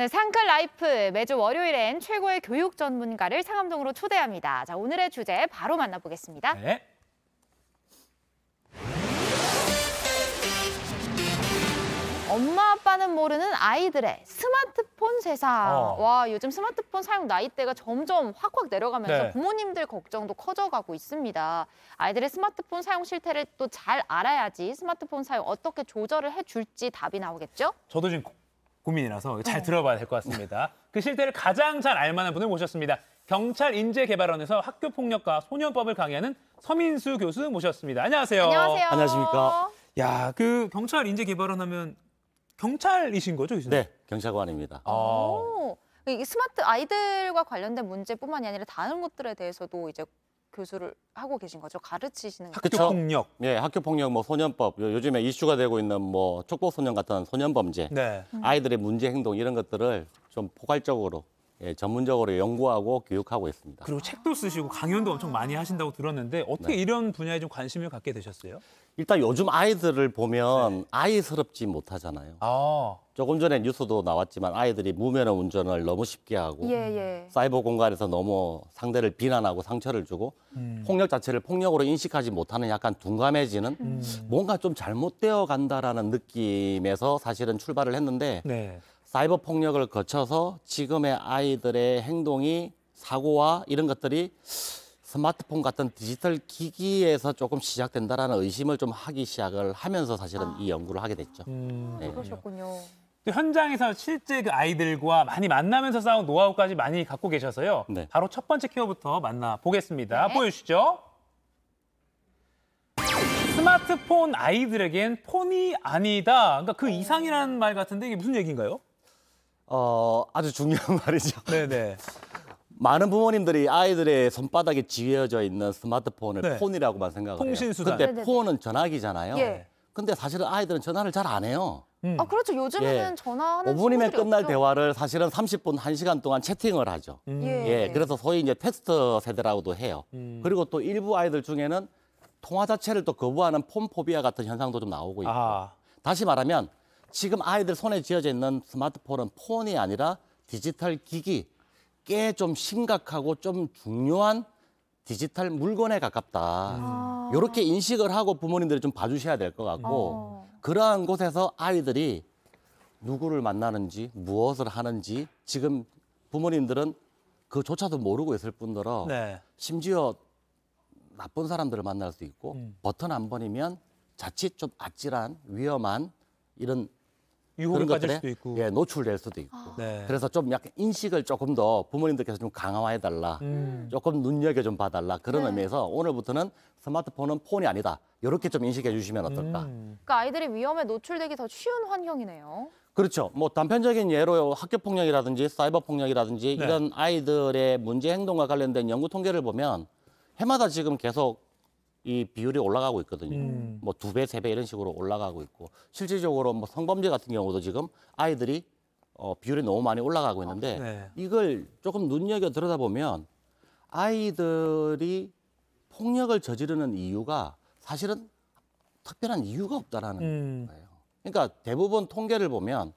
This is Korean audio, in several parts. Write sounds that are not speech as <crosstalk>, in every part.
네, 상클 라이프 매주 월요일엔 최고의 교육 전문가를 상암동으로 초대합니다. 자, 오늘의 주제 바로 만나보겠습니다. 네. 엄마 아빠는 모르는 아이들의 스마트폰 세상. 어. 와 요즘 스마트폰 사용 나이대가 점점 확확 내려가면서 네. 부모님들 걱정도 커져가고 있습니다. 아이들의 스마트폰 사용 실태를 또 잘 알아야지 스마트폰 사용 어떻게 조절을 해줄지 답이 나오겠죠? 저도 지금 고민이라서 잘 네. 들어봐야 될 것 같습니다. 그 실태를 가장 잘 알만한 분을 모셨습니다. 경찰 인재개발원에서 학교폭력과 소년법을 강의하는 서민수 교수 모셨습니다. 안녕하세요. 안녕하세요. 안녕하십니까. 야, 그 경찰 인재개발원 하면 경찰이신 거죠, 네, 경찰관입니다. 아. 오, 이 스마트 아이들과 관련된 문제뿐만이 아니라 다른 것들에 대해서도 이제 교수를 하고 계신 거죠? 가르치시는 학교 거죠? 폭력. 예, 학교 폭력 뭐 소년법. 요즘에 이슈가 되고 있는 뭐 촉법 소년 같은 소년 범죄. 네. 아이들의 문제 행동 이런 것들을 좀 포괄적으로 예, 전문적으로 연구하고 교육하고 있습니다. 그리고 책도 쓰시고 강연도 엄청 많이 하신다고 들었는데 어떻게 네. 이런 분야에 좀 관심을 갖게 되셨어요? 일단 요즘 아이들을 보면 네. 아이스럽지 못하잖아요. 아. 조금 전에 뉴스도 나왔지만 아이들이 무면허 운전을 너무 쉽게 하고 예, 예. 사이버 공간에서 너무 상대를 비난하고 상처를 주고 음. 폭력 자체를 폭력으로 인식하지 못하는 약간 둔감해지는 음. 뭔가 좀 잘못되어 간다라는 느낌에서 사실은 출발을 했는데 네. 사이버 폭력을 거쳐서 지금의 아이들의 행동이 사고와 이런 것들이 스마트폰 같은 디지털 기기에서 조금 시작된다라는 의심을 좀 하기 시작을 하면서 사실은 아. 이 연구를 하게 됐죠. 음, 네. 그러셨군요. 현장에서 실제 그 아이들과 많이 만나면서 쌓은 노하우까지 많이 갖고 계셔서요. 네. 바로 첫 번째 키워부터 만나 보겠습니다. 네. 보여주시죠. 스마트폰 아이들에겐 폰이 아니다. 그러니까 그 이상이라는 말 같은데 이게 무슨 얘기인가요? 어, 아주 중요한 <laughs> 말이죠. 네네. 많은 부모님들이 아이들의 손바닥에 쥐어져 있는 스마트폰을 네. 폰이라고만 생각을 통신 수단. 근데 폰은 전화기잖아요. 예. 근데 사실은 아이들은 전화를 잘 안 해요. 음. 아 그렇죠. 요즘에는 예. 전화하는 5분이면 끝날 없죠. 대화를 사실은 30분, 1시간 동안 채팅을 하죠. 음. 예. 예. 그래서 소위 이제 텍스트 세대라고도 해요. 음. 그리고 또 일부 아이들 중에는 통화 자체를 또 거부하는 폼포비아 같은 현상도 좀 나오고 있고. 아. 다시 말하면 지금 아이들 손에 쥐어져 있는 스마트폰은 폰이 아니라 디지털 기기, 꽤 좀 심각하고 좀 중요한 디지털 물건에 가깝다. 음. 아. 이렇게 인식을 하고 부모님들이 좀 봐주셔야 될 것 같고 음. 그러한 곳에서 아이들이 누구를 만나는지 무엇을 하는지 지금 부모님들은 그조차도 모르고 있을 뿐더러 네. 심지어 나쁜 사람들을 만날 수 있고 음. 버튼 한 번이면 자칫 좀 아찔한 위험한 이런 유혹을 빠질 수도 있고 예, 노출될 수도 있고 아. 네. 그래서 좀 약간 인식을 조금 더 부모님들께서 좀 강화해 달라 음. 조금 눈여겨 좀 봐달라 그런 네. 의미에서 오늘부터는 스마트폰은 폰이 아니다 이렇게 좀 인식해 주시면 어떨까 음. 그러니까 아이들이 위험에 노출되기 더 쉬운 환경이네요. 그렇죠. 뭐 단편적인 예로 학교 폭력이라든지 사이버 폭력이라든지 네. 이런 아이들의 문제 행동과 관련된 연구 통계를 보면 해마다 지금 계속 이 비율이 올라가고 있거든요. 음. 뭐두 배, 세 배 이런 식으로 올라가고 있고 실질적으로 뭐 성범죄 같은 경우도 지금 아이들이 어, 비율이 너무 많이 올라가고 있는데 아, 네. 이걸 조금 눈여겨 들여다보면 아이들이 폭력을 저지르는 이유가 사실은 특별한 이유가 없다라는 음. 거예요. 그러니까 대부분 통계를 보면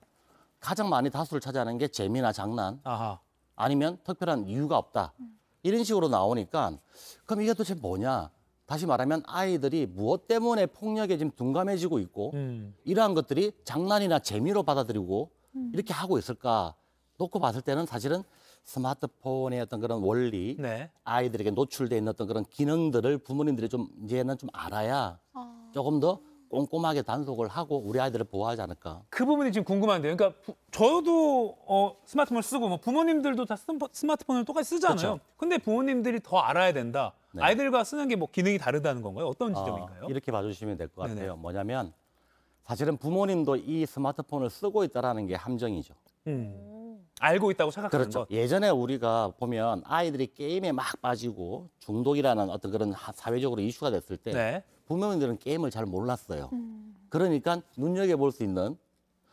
가장 많이 다수를 차지하는 게 재미나 장난 아하. 아니면 특별한 이유가 없다. 음. 이런 식으로 나오니까 그럼 이게 도대체 뭐냐? 다시 말하면 아이들이 무엇 때문에 폭력에 지금 둔감해지고 있고 음. 이러한 것들이 장난이나 재미로 받아들이고 음. 이렇게 하고 있을까 놓고 봤을 때는 사실은 스마트폰의 어떤 그런 원리 네. 아이들에게 노출돼 있는 어떤 그런 기능들을 부모님들이 좀 이제는 좀 알아야 아. 조금 더 꼼꼼하게 단속을 하고 우리 아이들을 보호하지 않을까. 그 부분이 지금 궁금한데요. 그러니까 저도 어, 스마트폰을 쓰고 뭐 부모님들도 다 스마트폰을 똑같이 쓰잖아요. 그렇죠. 근데 부모님들이 더 알아야 된다. 네. 아이들과 쓰는 게 뭐 기능이 다르다는 건가요? 어떤 아, 지점인가요? 어, 이렇게 봐주시면 될 것 같아요. 네네. 뭐냐면 사실은 부모님도 이 스마트폰을 쓰고 있다라는 게 함정이죠. 음. 알고 있다고 생각하는 그렇죠. 것. 예전에 우리가 보면 아이들이 게임에 막 빠지고 중독이라는 어떤 그런 사회적으로 이슈가 됐을 때 네. 부모님들은 게임을 잘 몰랐어요. 음. 그러니까 눈여겨볼 수 있는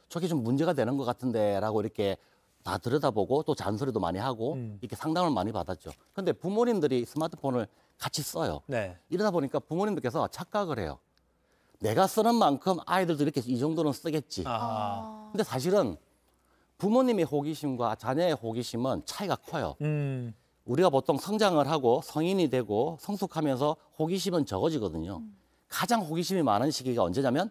저게 좀 문제가 되는 것 같은데 라고 이렇게 다 들여다보고 또 잔소리도 많이 하고 음. 이렇게 상담을 많이 받았죠. 근데 부모님들이 스마트폰을 같이 써요. 네. 이러다 보니까 부모님들께서 착각을 해요. 내가 쓰는 만큼 아이들도 이렇게 이 정도는 쓰겠지. 아. 근데 사실은 부모님의 호기심과 자녀의 호기심은 차이가 커요. 음. 우리가 보통 성장을 하고 성인이 되고 성숙하면서 호기심은 적어지거든요. 음. 가장 호기심이 많은 시기가 언제냐면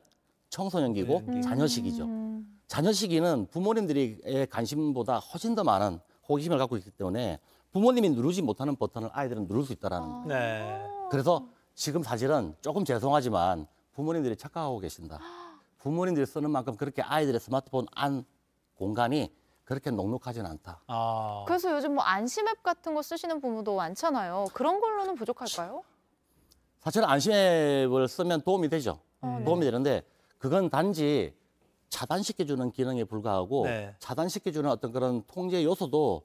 청소년기고 네. 네. 자녀 시기죠. 음. 자녀 시기는 부모님들의 관심보다 훨씬 더 많은 호기심을 갖고 있기 때문에 부모님이 누르지 못하는 버튼을 아이들은 누를 수 있다라는 아. 거예요. 네. 그래서 지금 사실은 조금 죄송하지만 부모님들이 착각하고 계신다. 부모님들이 쓰는 만큼 그렇게 아이들의 스마트폰 안 공간이 그렇게 녹록하진 않다. 아. 그래서 요즘 뭐 안심 앱 같은 거 쓰시는 부모도 많잖아요. 그런 걸로는 부족할까요? 사실 안심앱을 쓰면 도움이 되죠. 음. 도움이 되는데 그건 단지 차단시켜주는 기능에 불과하고 네. 차단시켜주는 어떤 그런 통제 요소도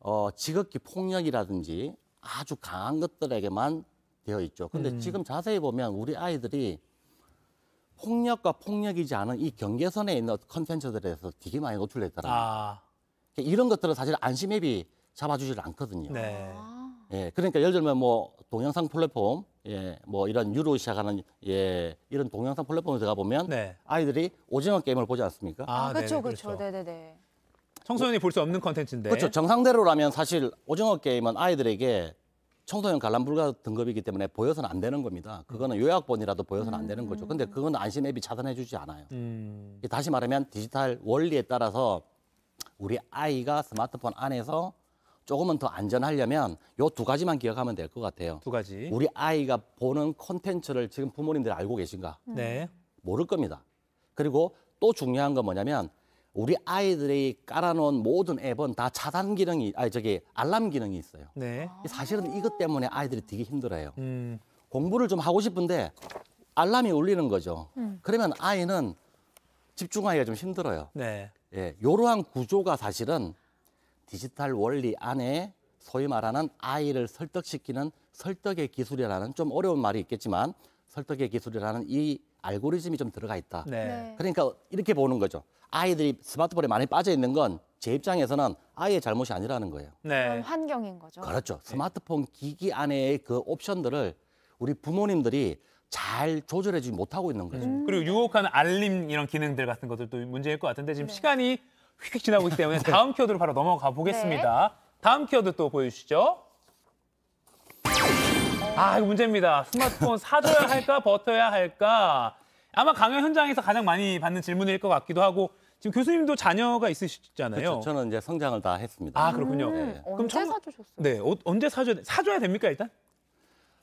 어, 지극히 폭력이라든지 아주 강한 것들에게만 되어 있죠. 근데 음. 지금 자세히 보면 우리 아이들이 폭력과 폭력이지 않은 이 경계선에 있는 컨텐츠들에 서 되게 많이 노출되더라 아. 이런 것들은 사실 안심앱이 잡아주질 않거든요. 네. 아. 예, 그러니까 예를 들면 뭐 동영상 플랫폼, 예, 뭐 이런 유로 시작하는 예, 이런 동영상 플랫폼에 들어가 보면 네. 아이들이 오징어 게임을 보지 않습니까? 아, 그렇죠, 그렇죠, 네네네. 청소년이 볼 수 없는 컨텐츠인데. 그렇죠. 정상대로라면 사실 오징어 게임은 아이들에게 청소년 관람 불가 등급이기 때문에 보여서는 안 되는 겁니다. 그거는 음. 요약본이라도 보여서는 안 되는 거죠. 근데 음. 그건 안심 앱이 차단해주지 않아요. 음. 다시 말하면 디지털 원리에 따라서 우리 아이가 스마트폰 안에서 조금은 더 안전하려면 요 두 가지만 기억하면 될 것 같아요. 두 가지. 우리 아이가 보는 콘텐츠를 지금 부모님들 알고 계신가? 음. 네. 모를 겁니다. 그리고 또 중요한 건 뭐냐면 우리 아이들이 깔아놓은 모든 앱은 다 차단 기능이 아니 저기 알람 기능이 있어요. 네. 사실은 이것 때문에 아이들이 되게 힘들어요. 음. 공부를 좀 하고 싶은데 알람이 울리는 거죠. 음. 그러면 아이는 집중하기가 좀 힘들어요. 네. 예, 요러한 구조가 사실은 디지털 원리 안에 소위 말하는 아이를 설득시키는 설득의 기술이라는 좀 어려운 말이 있겠지만 설득의 기술이라는 이 알고리즘이 좀 들어가 있다. 네. 네. 그러니까 이렇게 보는 거죠. 아이들이 스마트폰에 많이 빠져 있는 건 제 입장에서는 아이의 잘못이 아니라는 거예요. 네. 환경인 거죠. 그렇죠. 스마트폰 기기 안에의 그 옵션들을 우리 부모님들이 잘 조절해주지 못하고 있는 거죠. 음. 그리고 유혹하는 알림 이런 기능들 같은 것들도 문제일 것 같은데 지금 네. 시간이 휙휙 지나고 있기 때문에 네. 다음 키워드로 바로 넘어가 보겠습니다. 네. 다음 키워드 또 보여주시죠. 아, 이거 문제입니다. 스마트폰 <laughs> 사줘야 할까, 버텨야 할까. 아마 강연 현장에서 가장 많이 받는 질문일 것 같기도 하고 지금 교수님도 자녀가 있으시잖아요. 그렇 저는 이제 성장을 다 했습니다. 아, 그렇군요. 음, 네. 언제 그럼 처음- 사주셨어요? 네, 어- 언제 사줘야, 사줘야 됩니까, 일단?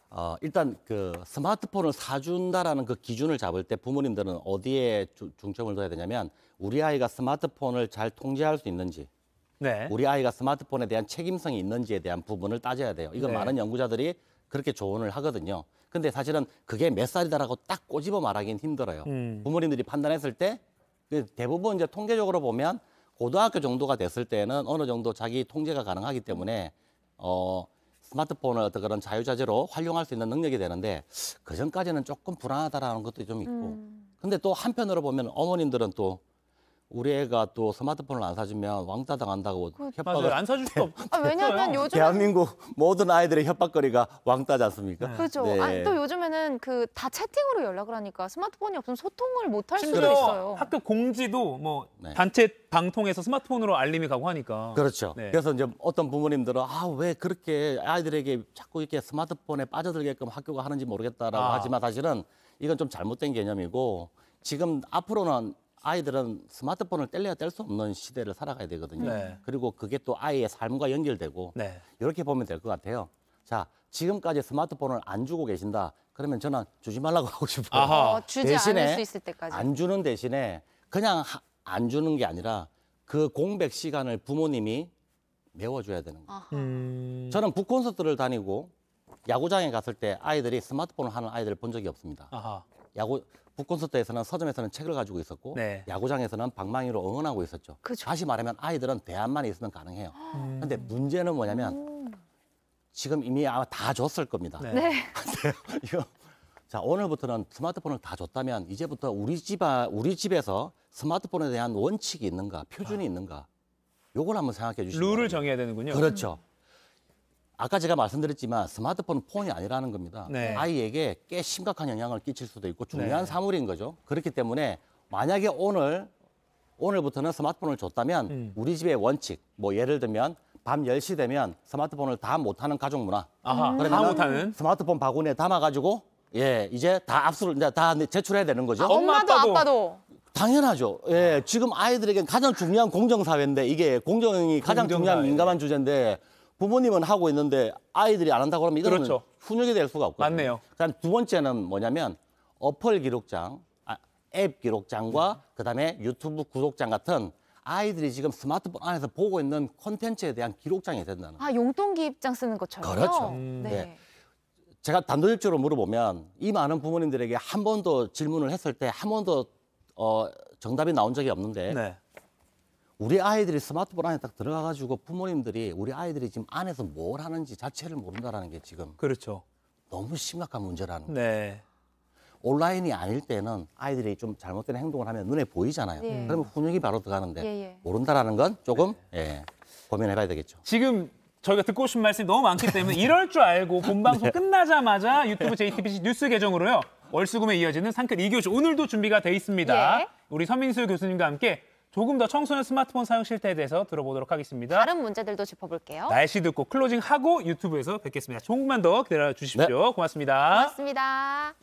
어, 일단 그 스마트폰을 사준다라는 그 기준을 잡을 때 부모님들은 어디에 주, 중점을 둬야 되냐면 우리 아이가 스마트폰을 잘 통제할 수 있는지 네. 우리 아이가 스마트폰에 대한 책임성이 있는지에 대한 부분을 따져야 돼요. 이건 네. 많은 연구자들이 그렇게 조언을 하거든요. 근데 사실은 그게 몇 살이다라고 딱 꼬집어 말하기는 힘들어요. 음. 부모님들이 판단했을 때 그 대부분 이제 통계적으로 보면 고등학교 정도가 됐을 때는 어느 정도 자기 통제가 가능하기 때문에 어 스마트폰을 어떤 그런 자유자재로 활용할 수 있는 능력이 되는데 그 전까지는 조금 불안하다라는 것도 좀 있고. 음. 근데 또 한편으로 보면 어머님들은 또 우리 애가 또 스마트폰을 안 사주면 왕따 당한다고 그 협박을 맞아요. 안 사줄 수없 아, 왜냐면 요즘 대한민국 모든 아이들의 협박거리가 왕따지 않습니까? 네. 그죠. 네. 아니, 또 요즘에는 그 다 채팅으로 연락을 하니까 스마트폰이 없으면 소통을 못할 수도 있어요. 학교 공지도 뭐 네. 단체 방통에서 스마트폰으로 알림이 가고 하니까. 그렇죠. 네. 그래서 이제 어떤 부모님들은 아 왜 그렇게 아이들에게 자꾸 이렇게 스마트폰에 빠져들게끔 학교가 하는지 모르겠다라고 아. 하지만 사실은 이건 좀 잘못된 개념이고 지금 앞으로는 아이들은 스마트폰을 뗄래야 뗄 수 없는 시대를 살아가야 되거든요. 네. 그리고 그게 또 아이의 삶과 연결되고 네. 이렇게 보면 될 것 같아요. 자, 지금까지 스마트폰을 안 주고 계신다. 그러면 저는 주지 말라고 <laughs> 하고 싶어요. 어, 주지 대신에 않을 수 있을 때까지. 안 주는 대신에 그냥 하, 안 주는 게 아니라 그 공백 시간을 부모님이 메워줘야 되는 거예요. 음... 저는 북콘서트를 다니고 야구장에 갔을 때 아이들이 스마트폰을 하는 아이들을 본 적이 없습니다. 아하. 야구 북콘서트에서는 서점에서는 책을 가지고 있었고 네. 야구장에서는 방망이로 응원하고 있었죠. 그쵸. 다시 말하면 아이들은 대안만 있으면 가능해요. 음. 근데 문제는 뭐냐면 지금 이미 아마 다 줬을 겁니다. 네. 네. <laughs> 이거 자 오늘부터는 스마트폰을 다 줬다면 이제부터 우리 집 우리 집에서 스마트폰에 대한 원칙이 있는가 표준이 아. 있는가 요걸 한번 생각해 주시면 룰을 정해야 되는군요. 그렇죠. 아까 제가 말씀드렸지만 스마트폰은 폰이 아니라는 겁니다. 네. 아이에게 꽤 심각한 영향을 끼칠 수도 있고 중요한 네. 사물인 거죠. 그렇기 때문에 만약에 오늘 오늘부터는 스마트폰을 줬다면 음. 우리 집의 원칙 뭐 예를 들면 밤 10시 되면 스마트폰을 다 못하는 가족 문화. 아하, 그러면 다 못하는 스마트폰 바구니에 담아가지고 예 이제 다 압수를 이제 다 제출해야 되는 거죠. 아, 엄마도 아빠도. 당연하죠. 예, 아. 지금 아이들에겐 가장 중요한 공정사회인데 이게 공정이 가장 공정사회. 중요한 민감한 주제인데 부모님은 하고 있는데 아이들이 안 한다고 하면 이거는 그렇죠. 훈육이 될 수가 없거든요. 맞네요. 그다음 두 번째는 뭐냐면 어플 기록장, 아, 앱 기록장과 그다음에 유튜브 구독장 같은 아이들이 지금 스마트폰 안에서 보고 있는 콘텐츠에 대한 기록장이 된다는. 아 용돈기 입장 쓰는 것처럼. 그렇죠. 음. 네. 네. 제가 단도직적으로 물어보면 이 많은 부모님들에게 한 번도 질문을 했을 때 한 번도 어, 정답이 나온 적이 없는데 네. 우리 아이들이 스마트폰 안에 딱 들어가가지고 부모님들이 우리 아이들이 지금 안에서 뭘 하는지 자체를 모른다라는 게 지금 그렇죠. 너무 심각한 문제라는 거예요. 네. 온라인이 아닐 때는 아이들이 좀 잘못된 행동을 하면 눈에 보이잖아요. 네. 그러면 훈육이 바로 들어가는데 예, 예. 모른다라는 건 조금 네. 예, 고민해봐야 되겠죠. 지금 저희가 듣고 싶은 말씀이 너무 많기 때문에 이럴 줄 알고 <laughs> 본방송 네. 끝나자마자 유튜브 JTBC 뉴스 계정으로요. 월수금에 이어지는 상큼 이교시 오늘도 준비가 돼 있습니다. 예. 우리 서민수 교수님과 함께 조금 더 청소년 스마트폰 사용 실태에 대해서 들어보도록 하겠습니다. 다른 문제들도 짚어볼게요. 날씨 듣고 클로징하고 유튜브에서 뵙겠습니다. 조금만 더 기다려 주십시오. 네. 고맙습니다. 고맙습니다.